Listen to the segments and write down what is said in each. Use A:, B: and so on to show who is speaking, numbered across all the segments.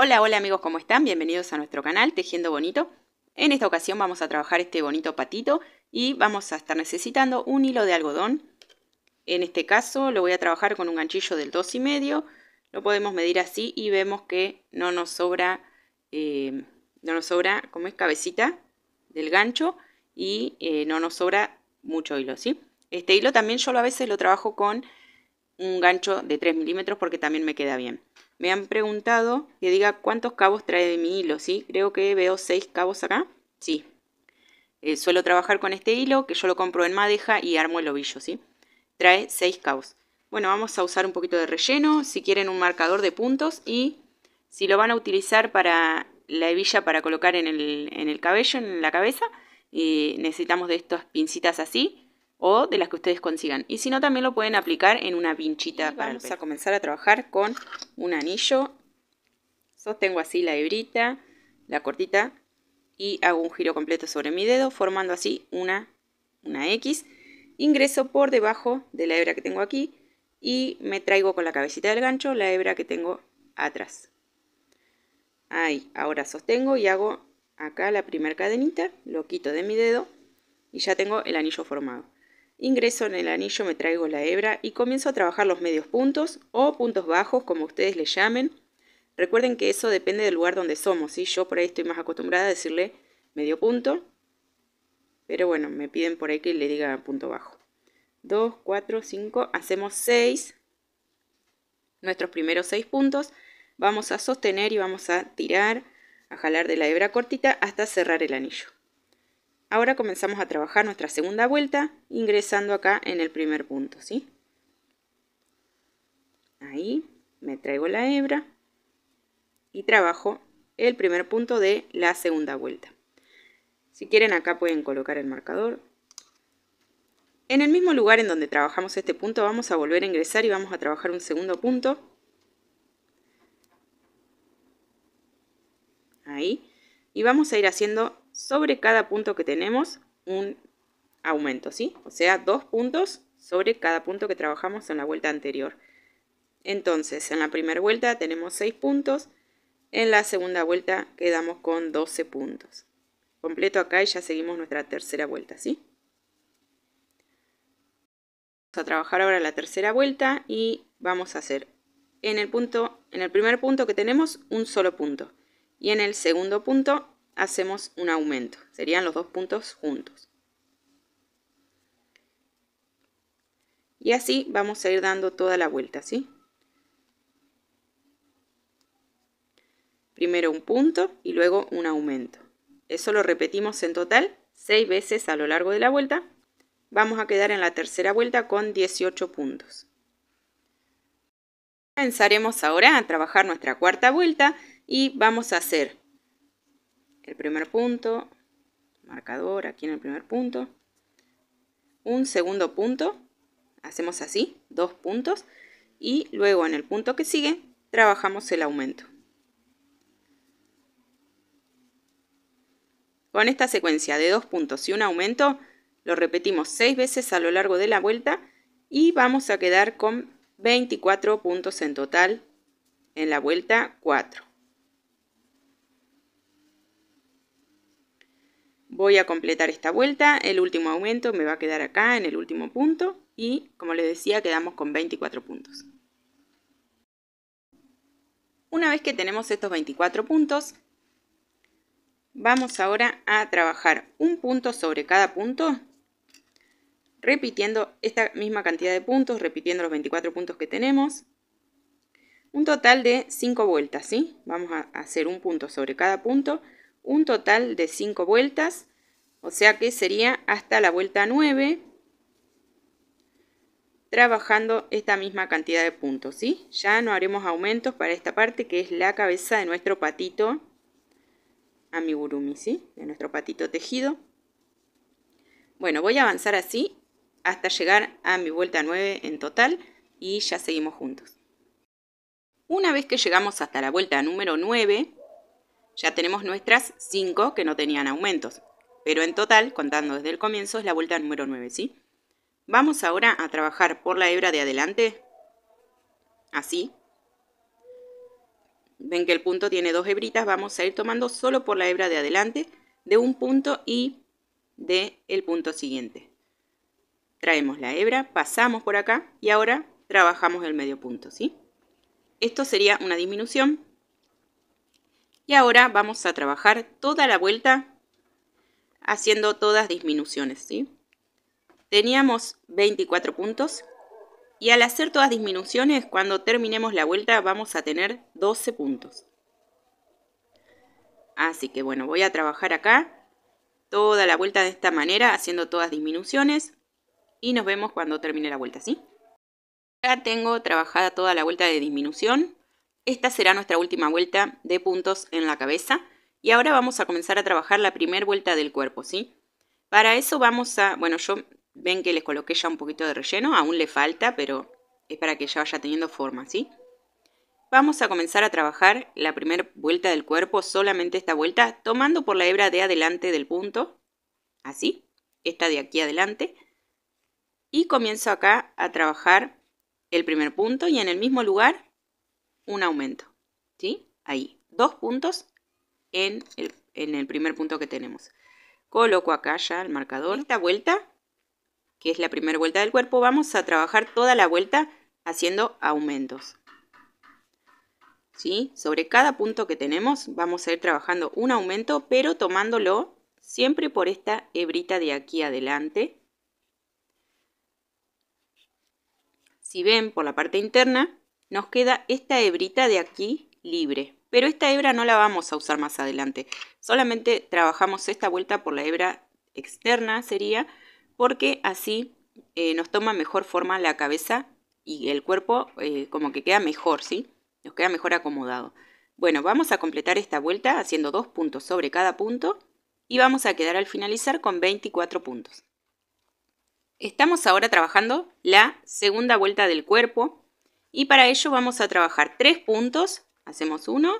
A: Hola, hola amigos, ¿cómo están? Bienvenidos a nuestro canal Tejiendo Bonito. En esta ocasión vamos a trabajar este bonito patito y vamos a estar necesitando un hilo de algodón. En este caso lo voy a trabajar con un ganchillo del 2,5. Lo podemos medir así y vemos que no nos sobra, eh, no nos sobra, como es cabecita del gancho y eh, no nos sobra mucho hilo, ¿sí? Este hilo también yo a veces lo trabajo con un gancho de 3 milímetros porque también me queda bien me han preguntado que diga cuántos cabos trae de mi hilo, ¿sí? Creo que veo seis cabos acá, sí. Eh, suelo trabajar con este hilo, que yo lo compro en madeja y armo el ovillo, ¿sí? Trae seis cabos. Bueno, vamos a usar un poquito de relleno, si quieren un marcador de puntos y si lo van a utilizar para la hebilla para colocar en el, cabello, en la cabeza, eh, necesitamos de estas pincitas así o de las que ustedes consigan. Y si no, también lo pueden aplicar en una pinchita. vamos a comenzar a trabajar con un anillo. Sostengo así la hebrita, la cortita, y hago un giro completo sobre mi dedo, formando así una, una X. Ingreso por debajo de la hebra que tengo aquí y me traigo con la cabecita del gancho la hebra que tengo atrás. Ahí, ahora sostengo y hago acá la primera cadenita, lo quito de mi dedo y ya tengo el anillo formado. Ingreso en el anillo, me traigo la hebra y comienzo a trabajar los medios puntos o puntos bajos, como ustedes le llamen. Recuerden que eso depende del lugar donde somos, ¿sí? Yo por ahí estoy más acostumbrada a decirle medio punto, pero bueno, me piden por ahí que le diga punto bajo. 2, 4, 5, hacemos 6, nuestros primeros 6 puntos. Vamos a sostener y vamos a tirar, a jalar de la hebra cortita hasta cerrar el anillo. Ahora comenzamos a trabajar nuestra segunda vuelta ingresando acá en el primer punto, ¿sí? Ahí me traigo la hebra y trabajo el primer punto de la segunda vuelta. Si quieren acá pueden colocar el marcador. En el mismo lugar en donde trabajamos este punto vamos a volver a ingresar y vamos a trabajar un segundo punto. Ahí. Y vamos a ir haciendo sobre cada punto que tenemos un aumento, ¿sí? O sea, dos puntos sobre cada punto que trabajamos en la vuelta anterior. Entonces, en la primera vuelta tenemos seis puntos, en la segunda vuelta quedamos con 12 puntos. Completo acá y ya seguimos nuestra tercera vuelta, ¿sí? Vamos a trabajar ahora la tercera vuelta y vamos a hacer en el, punto, en el primer punto que tenemos un solo punto y en el segundo punto hacemos un aumento. Serían los dos puntos juntos. Y así vamos a ir dando toda la vuelta, ¿sí? Primero un punto y luego un aumento. Eso lo repetimos en total seis veces a lo largo de la vuelta. Vamos a quedar en la tercera vuelta con 18 puntos. Comenzaremos ahora a trabajar nuestra cuarta vuelta y vamos a hacer el primer punto, marcador aquí en el primer punto, un segundo punto, hacemos así, dos puntos, y luego en el punto que sigue trabajamos el aumento. Con esta secuencia de dos puntos y un aumento, lo repetimos seis veces a lo largo de la vuelta y vamos a quedar con 24 puntos en total en la vuelta 4. voy a completar esta vuelta, el último aumento me va a quedar acá en el último punto y como les decía quedamos con 24 puntos. Una vez que tenemos estos 24 puntos, vamos ahora a trabajar un punto sobre cada punto, repitiendo esta misma cantidad de puntos, repitiendo los 24 puntos que tenemos. Un total de 5 vueltas, ¿sí? Vamos a hacer un punto sobre cada punto un total de 5 vueltas, o sea que sería hasta la vuelta 9, trabajando esta misma cantidad de puntos, ¿sí? Ya no haremos aumentos para esta parte que es la cabeza de nuestro patito amigurumi, ¿sí? De nuestro patito tejido. Bueno, voy a avanzar así hasta llegar a mi vuelta 9 en total y ya seguimos juntos. Una vez que llegamos hasta la vuelta número 9, ya tenemos nuestras 5 que no tenían aumentos, pero en total, contando desde el comienzo, es la vuelta número 9, ¿sí? Vamos ahora a trabajar por la hebra de adelante, así. Ven que el punto tiene dos hebritas, vamos a ir tomando solo por la hebra de adelante de un punto y de el punto siguiente. Traemos la hebra, pasamos por acá y ahora trabajamos el medio punto, ¿sí? Esto sería una disminución y ahora vamos a trabajar toda la vuelta haciendo todas disminuciones, Teníamos 24 puntos y al hacer todas disminuciones, cuando terminemos la vuelta vamos a tener 12 puntos. Así que bueno, voy a trabajar acá toda la vuelta de esta manera, haciendo todas disminuciones y nos vemos cuando termine la vuelta, ¿sí? Ya tengo trabajada toda la vuelta de disminución esta será nuestra última vuelta de puntos en la cabeza y ahora vamos a comenzar a trabajar la primera vuelta del cuerpo, ¿sí? Para eso vamos a, bueno, yo ven que les coloqué ya un poquito de relleno, aún le falta, pero es para que ya vaya teniendo forma, ¿sí? Vamos a comenzar a trabajar la primera vuelta del cuerpo, solamente esta vuelta, tomando por la hebra de adelante del punto, así, esta de aquí adelante, y comienzo acá a trabajar el primer punto y en el mismo lugar un aumento. ¿Sí? Ahí. Dos puntos en el, primer punto que tenemos. Coloco acá ya el marcador. Esta vuelta, que es la primera vuelta del cuerpo, vamos a trabajar toda la vuelta haciendo aumentos. ¿Sí? Sobre cada punto que tenemos vamos a ir trabajando un aumento, pero tomándolo siempre por esta hebrita de aquí adelante. Si ven por la parte interna, nos queda esta hebrita de aquí libre. Pero esta hebra no la vamos a usar más adelante. Solamente trabajamos esta vuelta por la hebra externa sería porque así eh, nos toma mejor forma la cabeza y el cuerpo eh, como que queda mejor, ¿sí? Nos queda mejor acomodado. Bueno, vamos a completar esta vuelta haciendo dos puntos sobre cada punto y vamos a quedar al finalizar con 24 puntos. Estamos ahora trabajando la segunda vuelta del cuerpo y para ello vamos a trabajar tres puntos. Hacemos uno,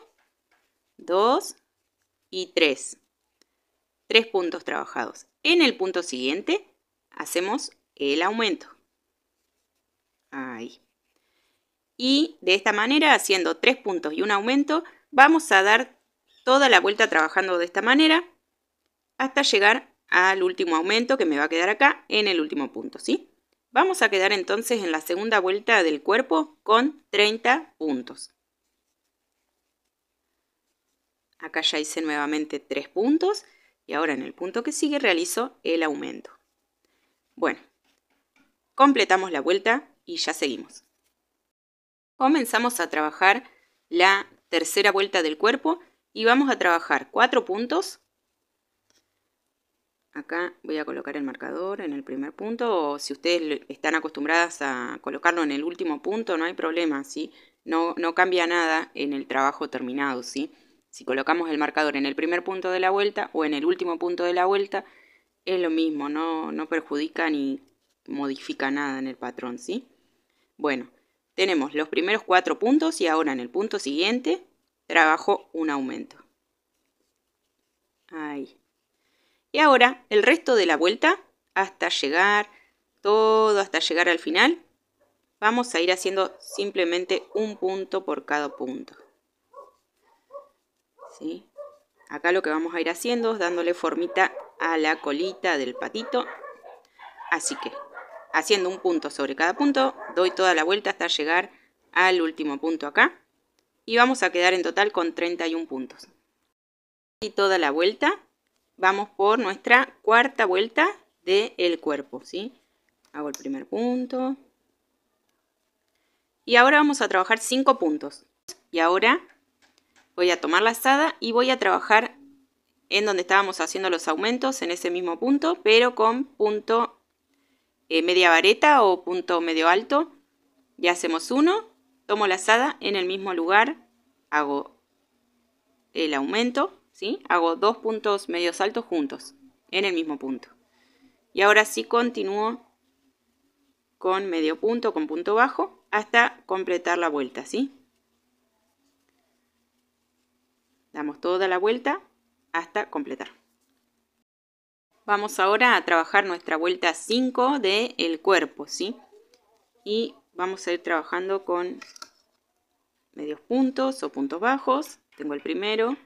A: dos y tres. Tres puntos trabajados. En el punto siguiente hacemos el aumento. Ahí. Y de esta manera, haciendo tres puntos y un aumento, vamos a dar toda la vuelta trabajando de esta manera hasta llegar al último aumento que me va a quedar acá en el último punto, ¿sí? Vamos a quedar entonces en la segunda vuelta del cuerpo con 30 puntos. Acá ya hice nuevamente 3 puntos y ahora en el punto que sigue realizo el aumento. Bueno, completamos la vuelta y ya seguimos. Comenzamos a trabajar la tercera vuelta del cuerpo y vamos a trabajar 4 puntos Acá voy a colocar el marcador en el primer punto o si ustedes están acostumbradas a colocarlo en el último punto no hay problema, ¿sí? No, cambia nada en el trabajo terminado, ¿sí? Si colocamos el marcador en el primer punto de la vuelta o en el último punto de la vuelta es lo mismo, no, no perjudica ni modifica nada en el patrón, ¿sí? Bueno, tenemos los primeros cuatro puntos y ahora en el punto siguiente trabajo un aumento. Ahí. Y ahora el resto de la vuelta hasta llegar todo, hasta llegar al final, vamos a ir haciendo simplemente un punto por cada punto. Acá lo que vamos a ir haciendo es dándole formita a la colita del patito. Así que haciendo un punto sobre cada punto, doy toda la vuelta hasta llegar al último punto acá. Y vamos a quedar en total con 31 puntos. Y toda la vuelta vamos por nuestra cuarta vuelta del cuerpo, ¿sí? Hago el primer punto. Y ahora vamos a trabajar cinco puntos. Y ahora voy a tomar la lazada y voy a trabajar en donde estábamos haciendo los aumentos, en ese mismo punto, pero con punto eh, media vareta o punto medio alto. Ya hacemos uno, tomo la lazada en el mismo lugar, hago el aumento Hago dos puntos medios altos juntos, en el mismo punto. Y ahora sí continúo con medio punto, con punto bajo, hasta completar la vuelta, ¿sí? Damos toda la vuelta hasta completar. Vamos ahora a trabajar nuestra vuelta 5 del cuerpo, ¿sí? Y vamos a ir trabajando con medios puntos o puntos bajos. Tengo el primero,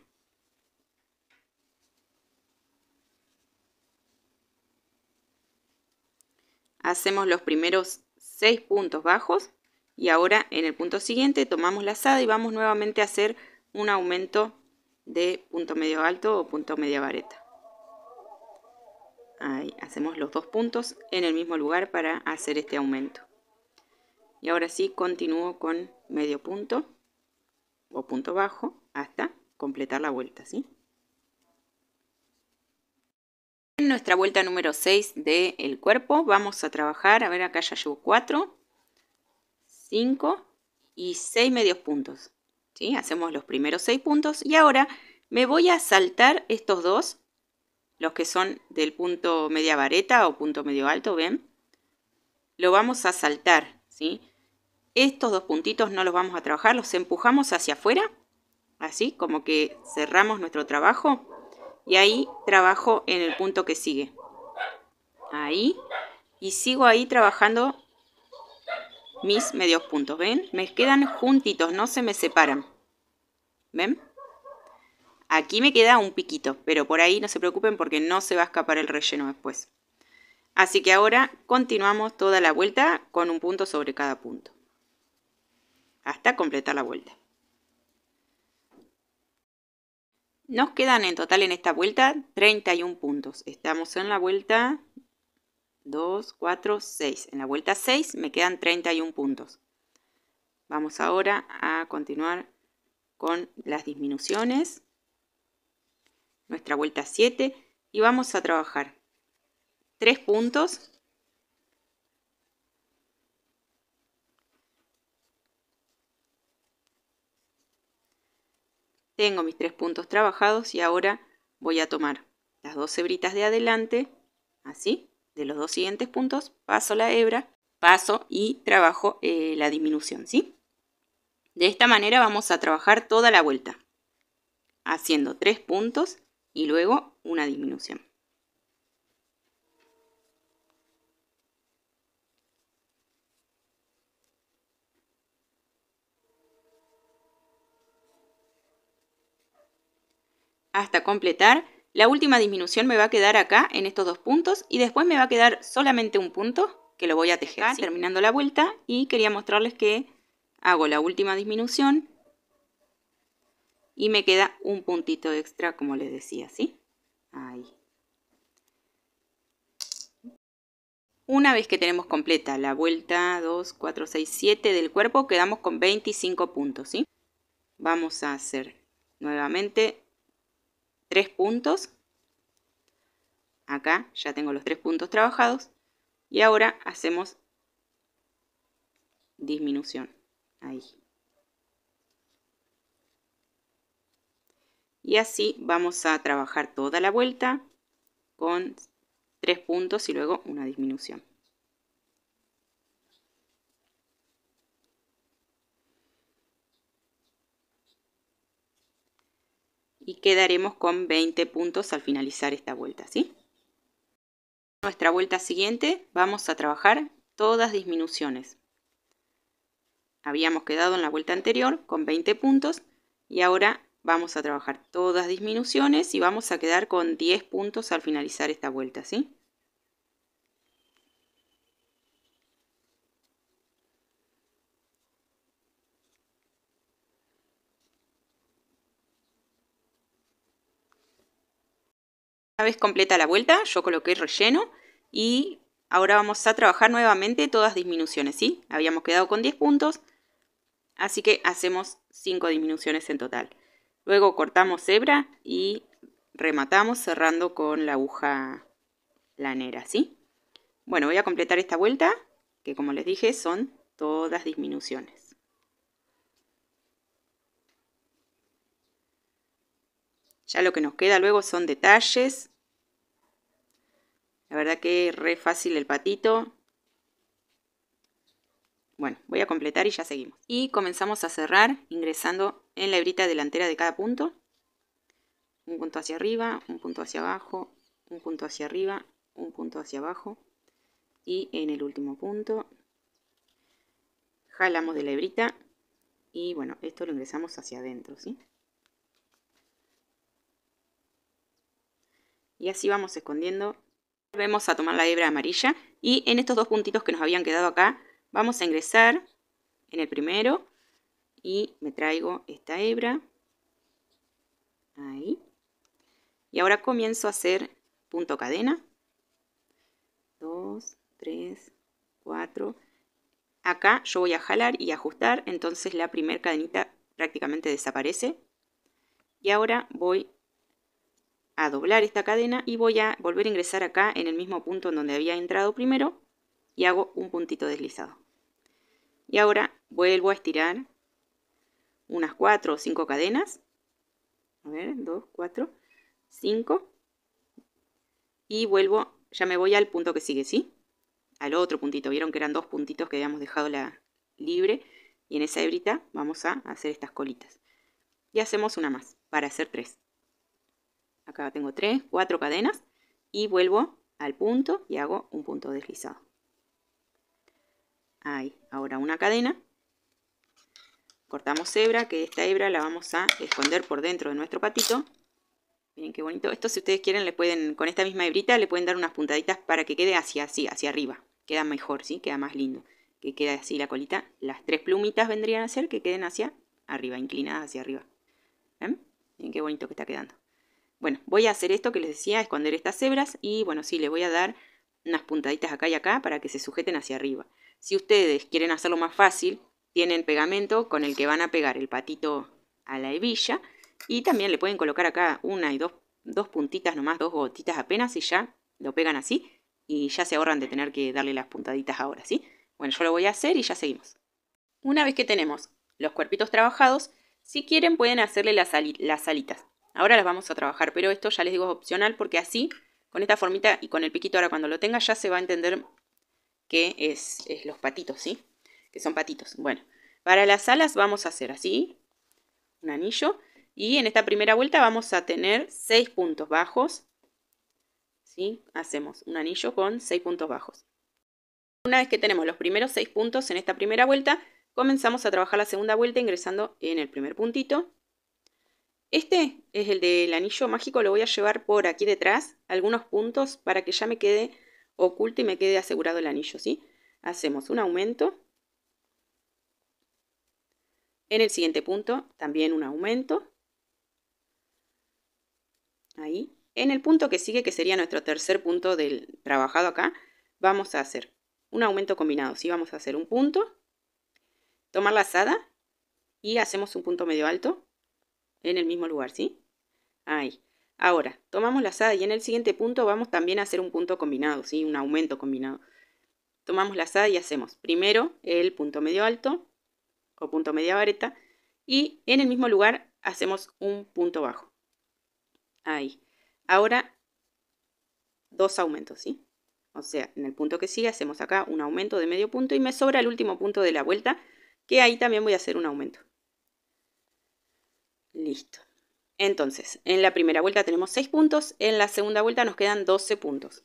A: hacemos los primeros seis puntos bajos y ahora en el punto siguiente tomamos la lazada y vamos nuevamente a hacer un aumento de punto medio alto o punto media vareta. Ahí hacemos los dos puntos en el mismo lugar para hacer este aumento. Y ahora sí continúo con medio punto o punto bajo hasta completar la vuelta, ¿sí? nuestra vuelta número 6 del cuerpo vamos a trabajar, a ver acá ya llevo 4, 5 y 6 medios puntos. ¿sí? Hacemos los primeros 6 puntos y ahora me voy a saltar estos dos, los que son del punto media vareta o punto medio alto, ¿ven? Lo vamos a saltar, ¿sí? Estos dos puntitos no los vamos a trabajar, los empujamos hacia afuera, así como que cerramos nuestro trabajo y ahí trabajo en el punto que sigue. Ahí. Y sigo ahí trabajando mis medios puntos. ¿Ven? Me quedan juntitos, no se me separan. ¿Ven? Aquí me queda un piquito, pero por ahí no se preocupen porque no se va a escapar el relleno después. Así que ahora continuamos toda la vuelta con un punto sobre cada punto. Hasta completar la vuelta. Nos quedan en total en esta vuelta 31 puntos. Estamos en la vuelta 2, 4, 6. En la vuelta 6 me quedan 31 puntos. Vamos ahora a continuar con las disminuciones. Nuestra vuelta 7 y vamos a trabajar 3 puntos Tengo mis tres puntos trabajados y ahora voy a tomar las dos hebritas de adelante, así, de los dos siguientes puntos, paso la hebra, paso y trabajo eh, la disminución, ¿sí? De esta manera vamos a trabajar toda la vuelta, haciendo tres puntos y luego una disminución. hasta completar. La última disminución me va a quedar acá en estos dos puntos y después me va a quedar solamente un punto que lo voy a tejer terminando la vuelta y quería mostrarles que hago la última disminución y me queda un puntito extra como les decía, ¿sí? Ahí. Una vez que tenemos completa la vuelta 2, 4, 6, 7 del cuerpo, quedamos con 25 puntos, ¿sí? Vamos a hacer nuevamente tres puntos. Acá ya tengo los tres puntos trabajados. Y ahora hacemos disminución. Ahí. Y así vamos a trabajar toda la vuelta con tres puntos y luego una disminución. y quedaremos con 20 puntos al finalizar esta vuelta, ¿sí? Nuestra vuelta siguiente vamos a trabajar todas disminuciones. Habíamos quedado en la vuelta anterior con 20 puntos y ahora vamos a trabajar todas disminuciones y vamos a quedar con 10 puntos al finalizar esta vuelta, ¿sí? Una vez completa la vuelta, yo coloqué relleno y ahora vamos a trabajar nuevamente todas disminuciones, ¿sí? Habíamos quedado con 10 puntos, así que hacemos 5 disminuciones en total. Luego cortamos hebra y rematamos cerrando con la aguja lanera, ¿sí? Bueno, voy a completar esta vuelta, que como les dije son todas disminuciones. Ya lo que nos queda luego son detalles la verdad que es re fácil el patito. Bueno, voy a completar y ya seguimos. Y comenzamos a cerrar ingresando en la hebrita delantera de cada punto. Un punto hacia arriba, un punto hacia abajo, un punto hacia arriba, un punto hacia abajo. Y en el último punto jalamos de la hebrita y bueno, esto lo ingresamos hacia adentro, ¿sí? Y así vamos escondiendo Volvemos a tomar la hebra amarilla y en estos dos puntitos que nos habían quedado acá vamos a ingresar en el primero y me traigo esta hebra ahí y ahora comienzo a hacer punto cadena 2 3 4 acá yo voy a jalar y ajustar entonces la primer cadenita prácticamente desaparece y ahora voy a doblar esta cadena y voy a volver a ingresar acá en el mismo punto en donde había entrado primero y hago un puntito deslizado. Y ahora vuelvo a estirar unas 4 o 5 cadenas. A ver, 2, 4, 5. Y vuelvo, ya me voy al punto que sigue, ¿sí? Al otro puntito. Vieron que eran dos puntitos que habíamos dejado la libre. Y en esa hebrita vamos a hacer estas colitas. Y hacemos una más para hacer tres acá tengo 3, 4 cadenas y vuelvo al punto y hago un punto deslizado. Ahí, ahora una cadena, cortamos hebra, que esta hebra la vamos a esconder por dentro de nuestro patito. Miren qué bonito, esto si ustedes quieren le pueden, con esta misma hebrita le pueden dar unas puntaditas para que quede hacia así, hacia arriba. Queda mejor, ¿sí? Queda más lindo. Que queda así la colita. Las tres plumitas vendrían a ser que queden hacia arriba, inclinadas hacia arriba. Miren qué bonito que está quedando. Bueno, voy a hacer esto que les decía, esconder estas hebras y bueno, sí, le voy a dar unas puntaditas acá y acá para que se sujeten hacia arriba. Si ustedes quieren hacerlo más fácil, tienen pegamento con el que van a pegar el patito a la hebilla y también le pueden colocar acá una y dos, dos puntitas nomás, dos gotitas apenas y ya lo pegan así y ya se ahorran de tener que darle las puntaditas ahora, ¿sí? Bueno, yo lo voy a hacer y ya seguimos. Una vez que tenemos los cuerpitos trabajados, si quieren pueden hacerle las, las alitas. Ahora las vamos a trabajar, pero esto ya les digo es opcional porque así, con esta formita y con el piquito ahora cuando lo tenga ya se va a entender que es, los patitos, ¿sí? Que son patitos. Bueno, para las alas vamos a hacer así, un anillo. Y en esta primera vuelta vamos a tener seis puntos bajos. ¿sí? Hacemos un anillo con 6 puntos bajos. Una vez que tenemos los primeros seis puntos en esta primera vuelta, comenzamos a trabajar la segunda vuelta ingresando en el primer puntito. Este es el del anillo mágico, lo voy a llevar por aquí detrás, algunos puntos para que ya me quede oculto y me quede asegurado el anillo, ¿sí? Hacemos un aumento. En el siguiente punto también un aumento. Ahí. En el punto que sigue, que sería nuestro tercer punto del trabajado acá, vamos a hacer un aumento combinado, ¿sí? Vamos a hacer un punto, tomar la asada y hacemos un punto medio alto en el mismo lugar, ¿sí? Ahí. Ahora, tomamos la asada y en el siguiente punto vamos también a hacer un punto combinado, ¿sí? Un aumento combinado. Tomamos la asada y hacemos primero el punto medio alto o punto media vareta y en el mismo lugar hacemos un punto bajo. Ahí. Ahora, dos aumentos, ¿sí? O sea, en el punto que sigue hacemos acá un aumento de medio punto y me sobra el último punto de la vuelta, que ahí también voy a hacer un aumento. Listo. Entonces, en la primera vuelta tenemos 6 puntos, en la segunda vuelta nos quedan 12 puntos.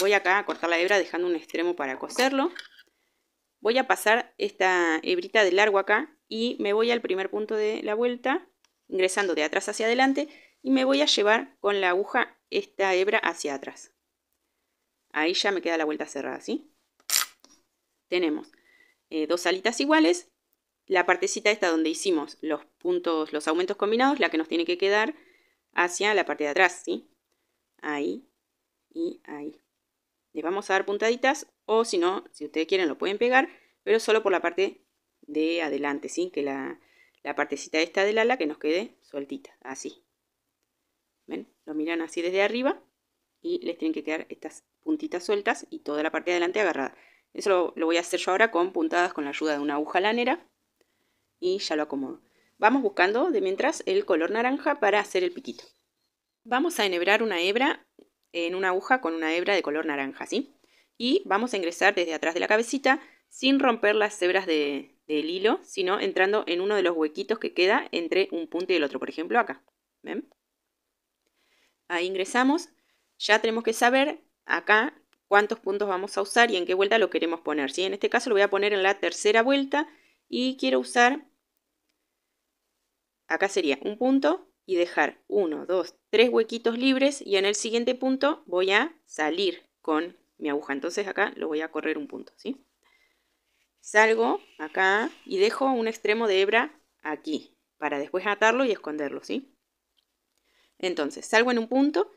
A: Voy acá a cortar la hebra dejando un extremo para coserlo. Voy a pasar esta hebrita de largo acá y me voy al primer punto de la vuelta, ingresando de atrás hacia adelante, y me voy a llevar con la aguja esta hebra hacia atrás. Ahí ya me queda la vuelta cerrada, ¿sí? Tenemos eh, dos alitas iguales, la partecita esta donde hicimos los puntos, los aumentos combinados, la que nos tiene que quedar hacia la parte de atrás, ¿sí? Ahí y ahí. Les vamos a dar puntaditas o si no, si ustedes quieren lo pueden pegar, pero solo por la parte de adelante, ¿sí? Que la, la partecita esta del ala que nos quede sueltita, así. ¿Ven? Lo miran así desde arriba y les tienen que quedar estas puntitas sueltas y toda la parte de adelante agarrada. Eso lo voy a hacer yo ahora con puntadas con la ayuda de una aguja lanera y ya lo acomodo. Vamos buscando de mientras el color naranja para hacer el piquito. Vamos a enhebrar una hebra en una aguja con una hebra de color naranja, ¿sí? Y vamos a ingresar desde atrás de la cabecita sin romper las hebras de, del hilo, sino entrando en uno de los huequitos que queda entre un punto y el otro, por ejemplo acá. ¿Ven? Ahí ingresamos. Ya tenemos que saber acá cuántos puntos vamos a usar y en qué vuelta lo queremos poner. ¿sí? En este caso lo voy a poner en la tercera vuelta y quiero usar, acá sería un punto y dejar 1, 2, 3 huequitos libres y en el siguiente punto voy a salir con mi aguja. Entonces acá lo voy a correr un punto, ¿sí? Salgo acá y dejo un extremo de hebra aquí para después atarlo y esconderlo, ¿sí? Entonces salgo en un punto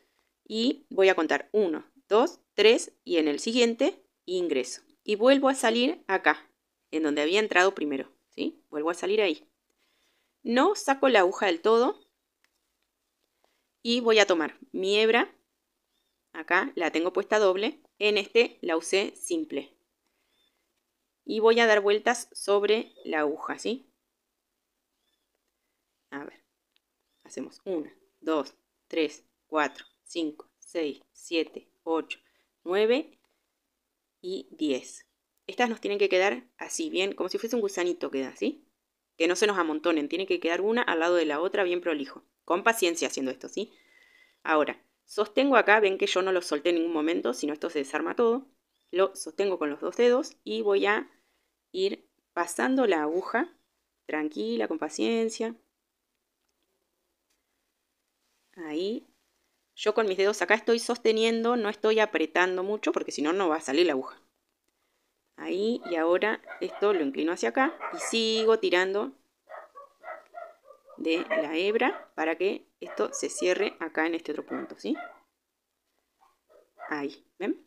A: y voy a contar 1, 2, 3 y en el siguiente ingreso. Y vuelvo a salir acá en donde había entrado primero. ¿sí? Vuelvo a salir ahí. No saco la aguja del todo y voy a tomar mi hebra, acá la tengo puesta doble, en este la usé simple. Y voy a dar vueltas sobre la aguja, ¿sí? A ver, hacemos 1, 2, 3, 4, 5, 6, 7, 8, 9 y 10 estas nos tienen que quedar así, bien, como si fuese un gusanito queda, ¿sí? Que no se nos amontonen, tiene que quedar una al lado de la otra bien prolijo. Con paciencia haciendo esto, ¿sí? Ahora, sostengo acá, ven que yo no lo solté en ningún momento, sino esto se desarma todo. Lo sostengo con los dos dedos y voy a ir pasando la aguja tranquila, con paciencia. Ahí. Yo con mis dedos acá estoy sosteniendo, no estoy apretando mucho porque si no, no va a salir la aguja. Ahí y ahora esto lo inclino hacia acá y sigo tirando de la hebra para que esto se cierre acá en este otro punto, ¿sí? Ahí, ¿ven?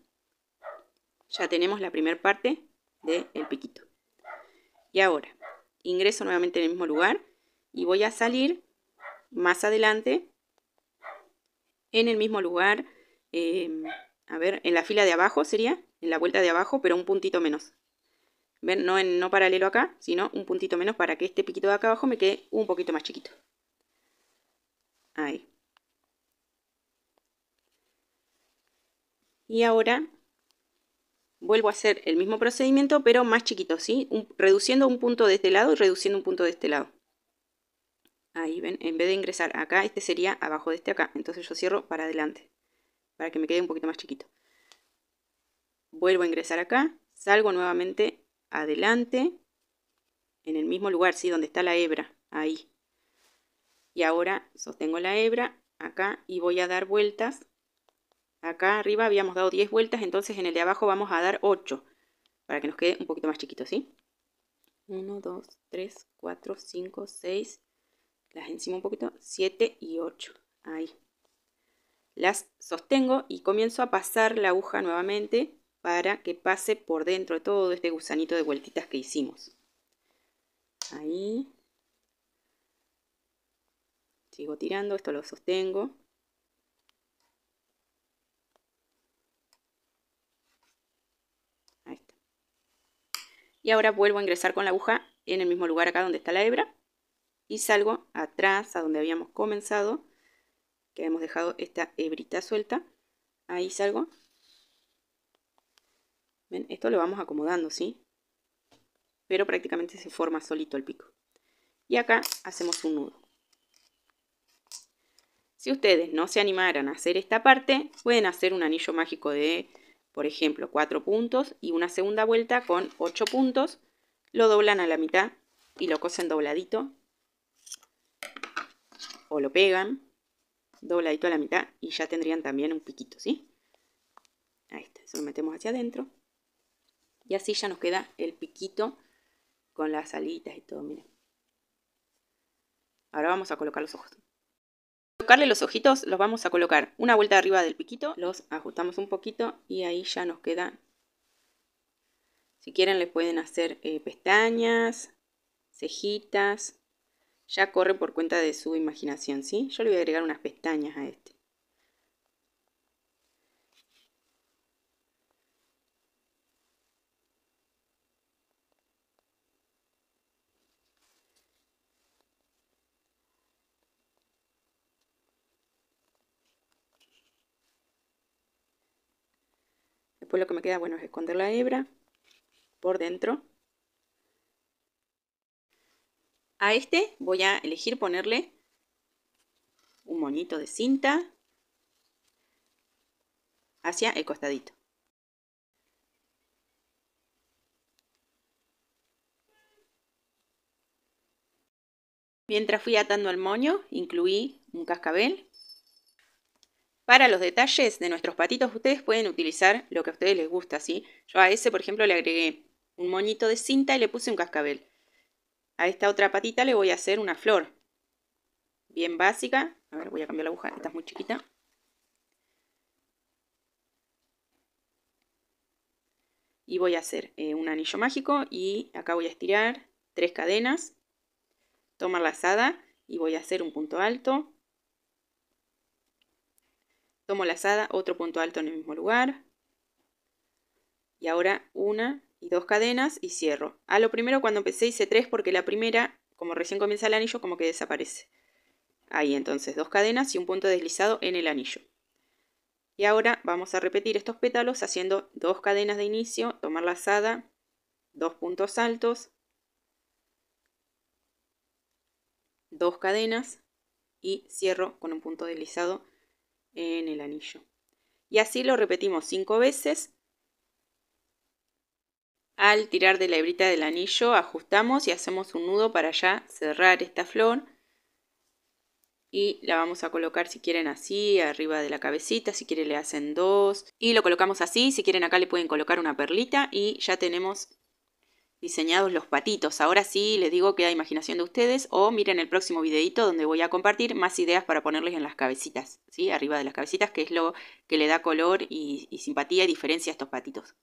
A: Ya tenemos la primera parte del piquito. Y ahora, ingreso nuevamente en el mismo lugar y voy a salir más adelante en el mismo lugar, eh, a ver, en la fila de abajo sería, en la vuelta de abajo, pero un puntito menos. ¿Ven? No, en, no paralelo acá, sino un puntito menos para que este piquito de acá abajo me quede un poquito más chiquito. Ahí. Y ahora vuelvo a hacer el mismo procedimiento, pero más chiquito, ¿sí? reduciendo un punto de este lado y reduciendo un punto de este lado. Ahí ven, en vez de ingresar acá, este sería abajo de este acá. Entonces yo cierro para adelante, para que me quede un poquito más chiquito vuelvo a ingresar acá, salgo nuevamente adelante, en el mismo lugar, sí, donde está la hebra, ahí. Y ahora sostengo la hebra acá y voy a dar vueltas. Acá arriba habíamos dado 10 vueltas, entonces en el de abajo vamos a dar 8, para que nos quede un poquito más chiquito, ¿sí? 1, 2, 3, 4, 5, 6, las encima un poquito, 7 y 8, ahí. Las sostengo y comienzo a pasar la aguja nuevamente para que pase por dentro todo este gusanito de vueltitas que hicimos. Ahí. Sigo tirando, esto lo sostengo. Ahí está. Y ahora vuelvo a ingresar con la aguja en el mismo lugar acá donde está la hebra. Y salgo atrás a donde habíamos comenzado, que hemos dejado esta hebrita suelta. Ahí salgo esto lo vamos acomodando, ¿sí? Pero prácticamente se forma solito el pico. Y acá hacemos un nudo. Si ustedes no se animaran a hacer esta parte, pueden hacer un anillo mágico de, por ejemplo, 4 puntos y una segunda vuelta con 8 puntos. Lo doblan a la mitad y lo cosen dobladito. O lo pegan dobladito a la mitad y ya tendrían también un piquito, ¿sí? Ahí está, lo metemos hacia adentro. Y así ya nos queda el piquito con las alitas y todo, miren. Ahora vamos a colocar los ojos. Para colocarle los ojitos los vamos a colocar una vuelta arriba del piquito, los ajustamos un poquito y ahí ya nos queda. Si quieren le pueden hacer eh, pestañas, cejitas, ya corre por cuenta de su imaginación, ¿sí? Yo le voy a agregar unas pestañas a este. Después lo que me queda, bueno, es esconder la hebra por dentro. A este voy a elegir ponerle un moñito de cinta hacia el costadito. Mientras fui atando el moño, incluí un cascabel para los detalles de nuestros patitos, ustedes pueden utilizar lo que a ustedes les gusta, ¿sí? Yo a ese, por ejemplo, le agregué un moñito de cinta y le puse un cascabel. A esta otra patita le voy a hacer una flor. Bien básica. A ver, voy a cambiar la aguja, esta es muy chiquita. Y voy a hacer eh, un anillo mágico y acá voy a estirar tres cadenas, tomar asada y voy a hacer un punto alto, Tomo lazada, otro punto alto en el mismo lugar. Y ahora una y dos cadenas y cierro. A ah, lo primero cuando empecé hice tres porque la primera, como recién comienza el anillo, como que desaparece. Ahí entonces dos cadenas y un punto deslizado en el anillo. Y ahora vamos a repetir estos pétalos haciendo dos cadenas de inicio, tomar lazada, dos puntos altos, dos cadenas y cierro con un punto deslizado en el anillo. Y así lo repetimos cinco veces. Al tirar de la hebrita del anillo ajustamos y hacemos un nudo para ya cerrar esta flor. Y la vamos a colocar si quieren así, arriba de la cabecita, si quieren le hacen dos. Y lo colocamos así, si quieren acá le pueden colocar una perlita y ya tenemos diseñados los patitos. Ahora sí les digo que da imaginación de ustedes o miren el próximo videito donde voy a compartir más ideas para ponerles en las cabecitas, ¿sí? arriba de las cabecitas, que es lo que le da color y, y simpatía y diferencia a estos patitos.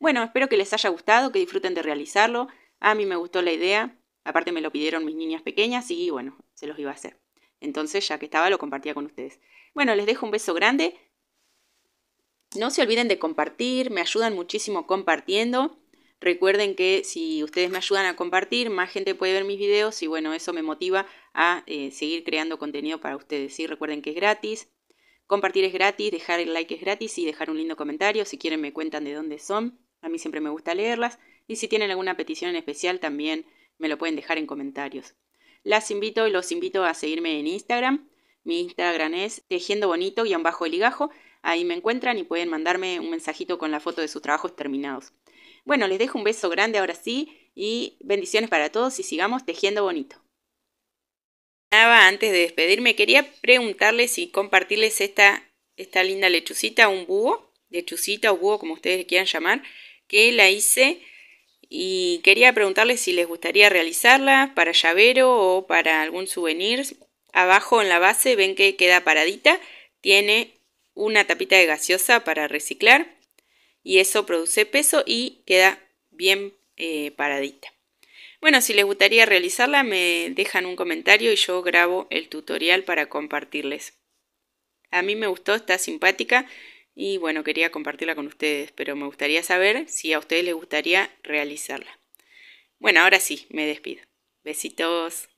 A: Bueno, espero que les haya gustado, que disfruten de realizarlo. A mí me gustó la idea, aparte me lo pidieron mis niñas pequeñas y bueno, se los iba a hacer. Entonces ya que estaba lo compartía con ustedes. Bueno, les dejo un beso grande. No se olviden de compartir, me ayudan muchísimo compartiendo. Recuerden que si ustedes me ayudan a compartir, más gente puede ver mis videos y bueno, eso me motiva a eh, seguir creando contenido para ustedes. ¿sí? Recuerden que es gratis, compartir es gratis, dejar el like es gratis y dejar un lindo comentario. Si quieren me cuentan de dónde son, a mí siempre me gusta leerlas y si tienen alguna petición en especial también me lo pueden dejar en comentarios. Las invito y los invito a seguirme en Instagram. Mi Instagram es tejiendo bonito y bajo el higajo. Ahí me encuentran y pueden mandarme un mensajito con la foto de sus trabajos terminados. Bueno, les dejo un beso grande ahora sí y bendiciones para todos y sigamos tejiendo bonito. antes de despedirme, quería preguntarles y compartirles esta, linda lechucita, un búho, lechucita o búho como ustedes quieran llamar, que la hice y quería preguntarles si les gustaría realizarla para llavero o para algún souvenir. Abajo en la base ven que queda paradita, tiene una tapita de gaseosa para reciclar y eso produce peso y queda bien eh, paradita. Bueno, si les gustaría realizarla me dejan un comentario y yo grabo el tutorial para compartirles. A mí me gustó, está simpática y bueno, quería compartirla con ustedes, pero me gustaría saber si a ustedes les gustaría realizarla. Bueno, ahora sí, me despido. Besitos.